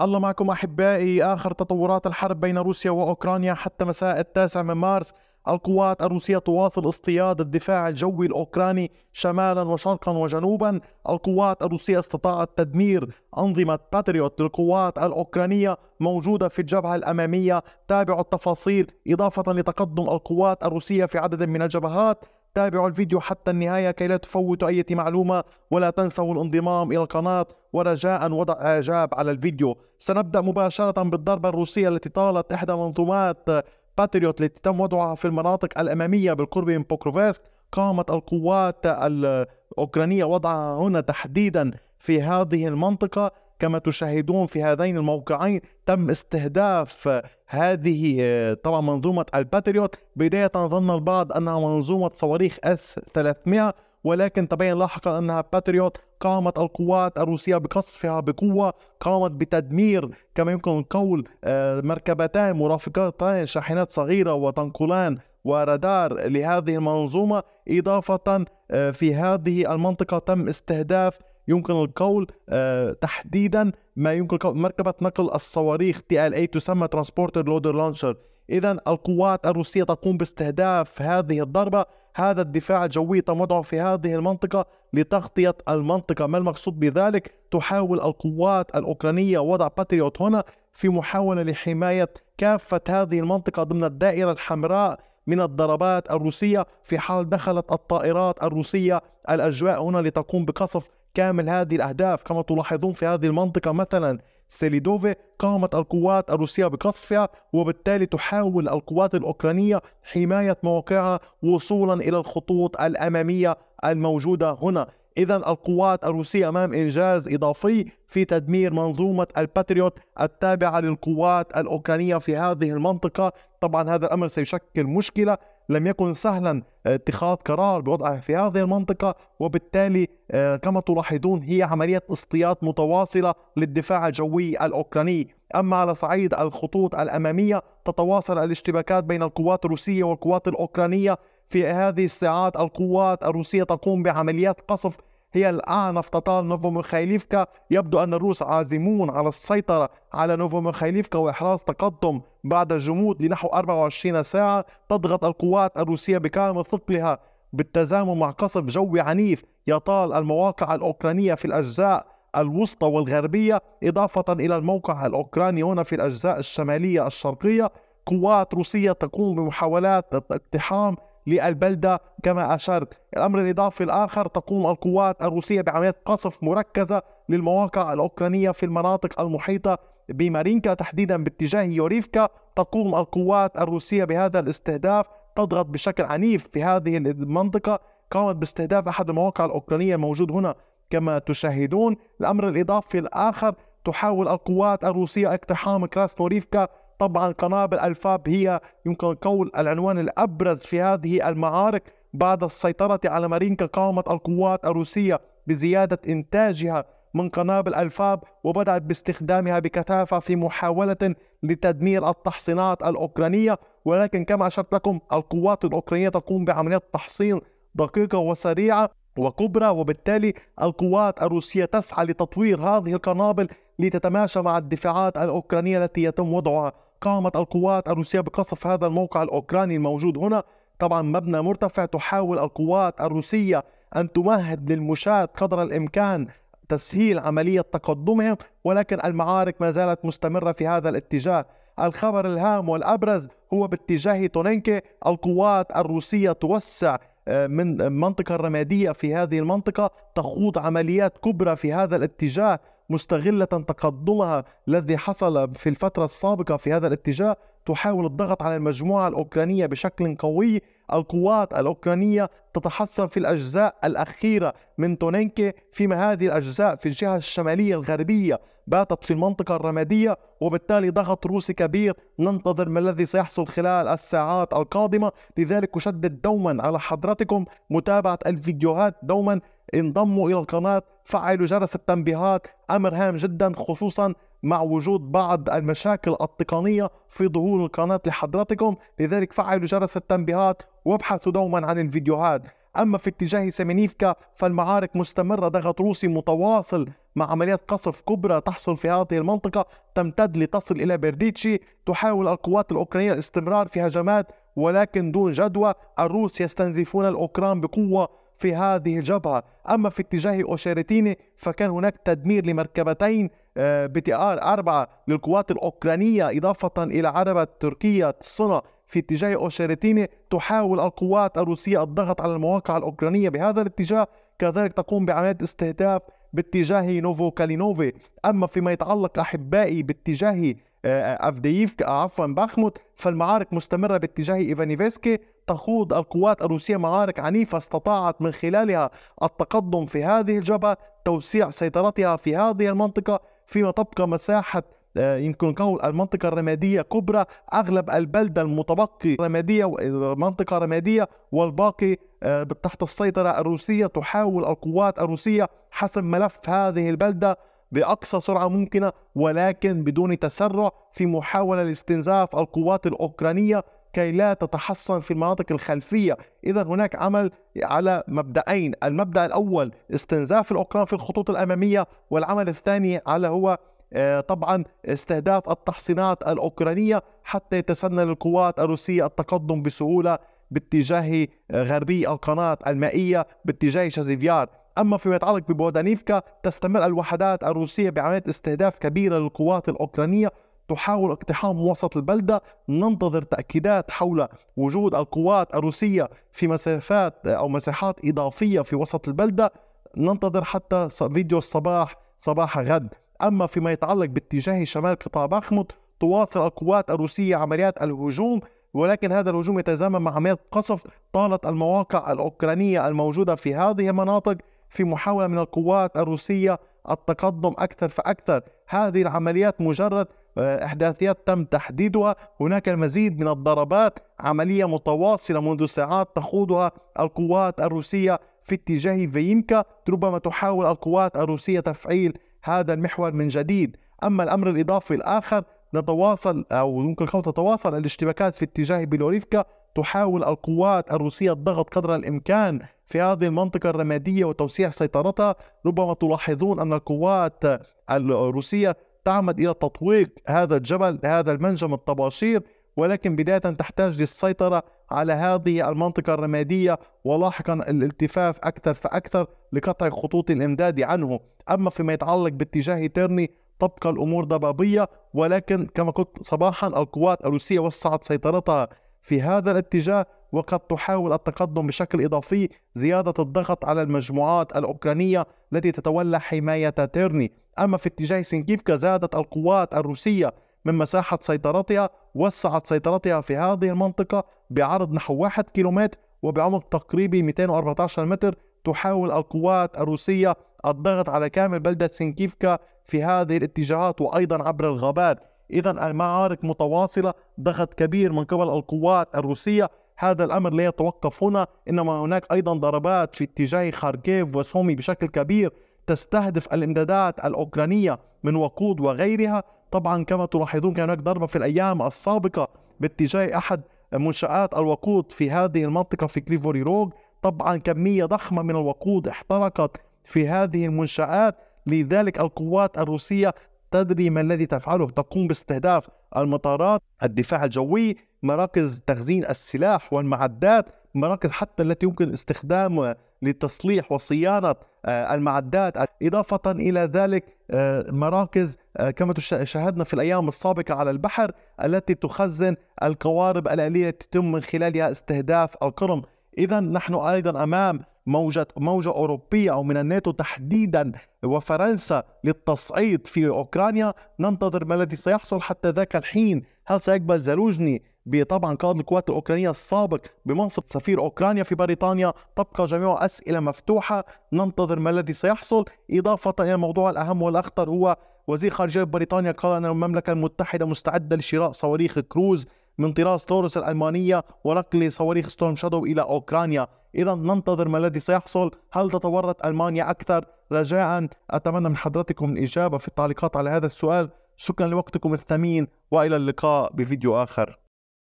الله معكم أحبائي آخر تطورات الحرب بين روسيا وأوكرانيا حتى مساء التاسع من مارس القوات الروسية تواصل اصطياد الدفاع الجوي الأوكراني شمالا وشرقا وجنوبا القوات الروسية استطاعت تدمير أنظمة باتريوت للقوات الأوكرانية موجودة في الجبهة الأمامية تابعوا التفاصيل إضافة لتقدم القوات الروسية في عدد من الجبهات تابعوا الفيديو حتى النهاية كي لا تفوتوا أي معلومة ولا تنسوا الانضمام إلى القناة ورجاء وضع إعجاب على الفيديو سنبدأ مباشرة بالضربة الروسية التي طالت إحدى منظومات باتريوت التي تم وضعها في المناطق الأمامية بالقرب من بوكروفيسك قامت القوات الأوكرانية وضعها هنا تحديدا في هذه المنطقة كما تشاهدون في هذين الموقعين تم استهداف هذه طبعا منظومة الباتريوت بداية ظن البعض أنها منظومة صواريخ اس 300 ولكن تبين لاحقا أنها باتريوت قامت القوات الروسية بقصفها بقوة قامت بتدمير كما يمكن القول آه، مركبتان مرافقتان شاحنات صغيرة وتنقلان ورادار لهذه المنظومة إضافة آه، في هذه المنطقة تم استهداف يمكن القول آه، تحديدا ما يمكن القول مركبة نقل الصواريخ تي ال اي تسمى ترانسبورتر لودر لانشر إذا القوات الروسية تقوم باستهداف هذه الضربة هذا الدفاع الجوي تم وضعه في هذه المنطقة لتغطية المنطقة ما المقصود بذلك؟ تحاول القوات الأوكرانية وضع باتريوت هنا في محاولة لحماية كافة هذه المنطقة ضمن الدائرة الحمراء من الضربات الروسية في حال دخلت الطائرات الروسية الأجواء هنا لتقوم بقصف كامل هذه الأهداف كما تلاحظون في هذه المنطقة مثلا سيليدوفي قامت القوات الروسية بقصفها وبالتالي تحاول القوات الأوكرانية حماية مواقعها وصولا إلى الخطوط الأمامية الموجودة هنا إذا القوات الروسية أمام إنجاز إضافي في تدمير منظومة الباتريوت التابعة للقوات الأوكرانية في هذه المنطقة طبعا هذا الأمر سيشكل مشكلة لم يكن سهلا آه، اتخاذ قرار بوضعها في هذه المنطقة وبالتالي آه، كما تلاحظون هي عملية اصطياد متواصلة للدفاع الجوي الأوكراني أما على صعيد الخطوط الأمامية تتواصل الاشتباكات بين القوات الروسية والقوات الأوكرانية في هذه الساعات القوات الروسية تقوم بعمليات قصف هي الآن افتتان نوفومخايليفكا يبدو أن الروس عازمون على السيطرة على نوفومخايليفكا وإحراز تقدم بعد جمود لنحو 24 ساعة تضغط القوات الروسية بكامل ثقلها بالتزامن مع قصف جوي عنيف يطال المواقع الأوكرانية في الأجزاء الوسطى والغربية إضافة إلى الموقع الأوكراني هنا في الأجزاء الشمالية الشرقية قوات روسية تقوم بمحاولات اقتحام للبلدة كما أشرت الأمر الإضافي الآخر تقوم القوات الروسية بعمليات قصف مركزة للمواقع الأوكرانية في المناطق المحيطة بمارينكا تحديدا باتجاه يوريفكا تقوم القوات الروسية بهذا الاستهداف تضغط بشكل عنيف في هذه المنطقة قامت باستهداف أحد المواقع الأوكرانية الموجود هنا كما تشاهدون الأمر الإضافي الآخر تحاول القوات الروسية اقتحام كراسنوريفكا طبعا قنابل الفاب هي يمكن قول العنوان الأبرز في هذه المعارك بعد السيطرة على مارينكا قامت القوات الروسية بزيادة إنتاجها من قنابل الفاب وبدأت باستخدامها بكثافة في محاولة لتدمير التحصينات الأوكرانية ولكن كما أشرت لكم القوات الأوكرانية تقوم بعمليات تحصين دقيقة وسريعة وكبرى وبالتالي القوات الروسية تسعى لتطوير هذه القنابل لتتماشى مع الدفاعات الأوكرانية التي يتم وضعها قامت القوات الروسية بقصف هذا الموقع الأوكراني الموجود هنا طبعا مبنى مرتفع تحاول القوات الروسية أن تمهد للمشاة قدر الإمكان تسهيل عملية تقدمهم ولكن المعارك ما زالت مستمرة في هذا الاتجاه الخبر الهام والأبرز هو باتجاه تونينكي القوات الروسية توسع آه، من منطقة الرمادية في هذه المنطقة تخوض عمليات كبرى في هذا الاتجاه مستغلة تقدمها الذي حصل في الفترة السابقة في هذا الاتجاه تحاول الضغط على المجموعة الأوكرانية بشكل قوي القوات الأوكرانية تتحسن في الأجزاء الأخيرة من تونينكي فيما هذه الأجزاء في الجهة الشمالية الغربية باتت في المنطقة الرمادية وبالتالي ضغط روسي كبير ننتظر ما الذي سيحصل خلال الساعات القادمة لذلك أشدد دوما على حضرتكم متابعة الفيديوهات دوما انضموا إلى القناة فعلوا جرس التنبيهات أمر هام جدا خصوصا مع وجود بعض المشاكل التقنية في ظهور القناة لحضرتكم لذلك فعلوا جرس التنبيهات وابحثوا دوما عن الفيديوهات أما في اتجاه سيمينيفكا فالمعارك مستمرة ضغط روسي متواصل مع عمليات قصف كبرى تحصل في هذه المنطقة تمتد لتصل إلى برديتشي تحاول القوات الأوكرانية الاستمرار في هجمات ولكن دون جدوى الروس يستنزفون الأوكران بقوة في هذه الجبهة أما في اتجاه أوشيرتيني فكان هناك تدمير لمركبتين آه، بي تي آر أربعة للقوات الأوكرانية إضافة إلى عربة تركية الصنع في اتجاه أوشيرتيني تحاول القوات الروسية الضغط على المواقع الأوكرانية بهذا الاتجاه كذلك تقوم بعمليات استهداف باتجاه نوفو كالينوفي أما فيما يتعلق أحبائي باتجاه افدييفكا عفوا باخموت فالمعارك مستمره باتجاه ايفانيفسكي تخوض القوات الروسيه معارك عنيفه استطاعت من خلالها التقدم في هذه الجبهه توسيع سيطرتها في هذه المنطقه فيما تبقى مساحه آه، يمكن قول المنطقة الرمادية كبرى أغلب البلدة المتبقي رمادية منطقة رمادية والباقي آه، تحت السيطرة الروسية تحاول القوات الروسية حسم ملف هذه البلدة بأقصى سرعة ممكنة ولكن بدون تسرع في محاولة لاستنزاف القوات الأوكرانية كي لا تتحصن في المناطق الخلفية إذا هناك عمل على مبدأين المبدأ الأول استنزاف الأوكران في الخطوط الأمامية والعمل الثاني على هو آه، طبعا استهداف التحصينات الأوكرانية حتى يتسنى للقوات الروسية التقدم بسهولة باتجاه آه، غربي القناة المائية باتجاه شازيفيار أما فيما يتعلق ببودانيفكا تستمر الوحدات الروسية بعملية استهداف كبيرة للقوات الأوكرانية تحاول اقتحام وسط البلدة ننتظر تأكيدات حول وجود القوات الروسية في مسافات أو مساحات إضافية في وسط البلدة ننتظر حتى فيديو الصباح صباح غد أما فيما يتعلق باتجاه شمال قطاع باخمود تواصل القوات الروسية عمليات الهجوم ولكن هذا الهجوم يتزامن مع عمليات قصف طالت المواقع الأوكرانية الموجودة في هذه المناطق في محاولة من القوات الروسية التقدم أكثر فأكثر هذه العمليات مجرد آه، احداثيات تم تحديدها هناك المزيد من الضربات عمليه متواصله منذ ساعات تخوضها القوات الروسيه في اتجاه فييمكا ربما تحاول القوات الروسيه تفعيل هذا المحور من جديد اما الامر الاضافي الاخر نتواصل أو ممكن تتواصل الاشتباكات في اتجاه بيلوريفكا تحاول القوات الروسية الضغط قدر الإمكان في هذه المنطقة الرمادية وتوسيع سيطرتها ربما تلاحظون أن القوات الروسية تعمد إلى تطويق هذا الجبل هذا المنجم الطباشير ولكن بداية تحتاج للسيطرة على هذه المنطقة الرمادية ولاحقا الالتفاف أكثر فأكثر لقطع خطوط الإمداد عنه أما فيما يتعلق باتجاه تيرني تبقى الأمور ضبابية ولكن كما قلت صباحا القوات الروسية وسعت سيطرتها في هذا الاتجاه وقد تحاول التقدم بشكل إضافي زيادة الضغط على المجموعات الأوكرانية التي تتولى حماية تيرني أما في اتجاه سينكيفكا زادت القوات الروسية من مساحة سيطرتها وسعت سيطرتها في هذه المنطقة بعرض نحو 1 كيلومتر وبعمق تقريبي 214 متر تحاول القوات الروسية الضغط على كامل بلدة سينكيفكا في هذه الاتجاهات وأيضا عبر الغابات إذا المعارك متواصلة ضغط كبير من قبل القوات الروسية هذا الأمر لا يتوقف هنا إنما هناك أيضا ضربات في اتجاه خاركيف وسومي بشكل كبير تستهدف الامدادات الأوكرانية من وقود وغيرها طبعا كما تلاحظون كان هناك ضربة في الأيام السابقة باتجاه أحد منشآت الوقود في هذه المنطقة في كليفوري روغ طبعا كمية ضخمة من الوقود احترقت في هذه المنشآت لذلك القوات الروسية تدري ما الذي تفعله تقوم باستهداف المطارات الدفاع الجوي مراكز تخزين السلاح والمعدات مراكز حتى التي يمكن استخدامها لتصليح وصيانة آه، المعدات إضافة إلى ذلك آه، مراكز آه، كما شاهدنا في الأيام السابقة على البحر التي تخزن القوارب الآلية التي يتم من خلالها استهداف القرم إذا نحن أيضا أمام موجة موجة أوروبية أو من الناتو تحديدا وفرنسا للتصعيد في أوكرانيا ننتظر ما الذي سيحصل حتى ذاك الحين هل سيقبل زلوجني طبعا قائد القوات الأوكرانية السابق بمنصب سفير أوكرانيا في بريطانيا تبقى جميع أسئلة مفتوحة ننتظر ما الذي سيحصل إضافة إلى الموضوع الأهم والأخطر هو وزير خارجية بريطانيا قال أن المملكة المتحدة مستعدة لشراء صواريخ كروز من طراز تورس الألمانية ونقل صواريخ ستورم شادو إلى أوكرانيا إذا ننتظر ما الذي سيحصل هل تطورت ألمانيا أكثر رجاء أتمنى من حضرتكم الإجابة في التعليقات على هذا السؤال شكرا لوقتكم الثمين وإلى اللقاء بفيديو آخر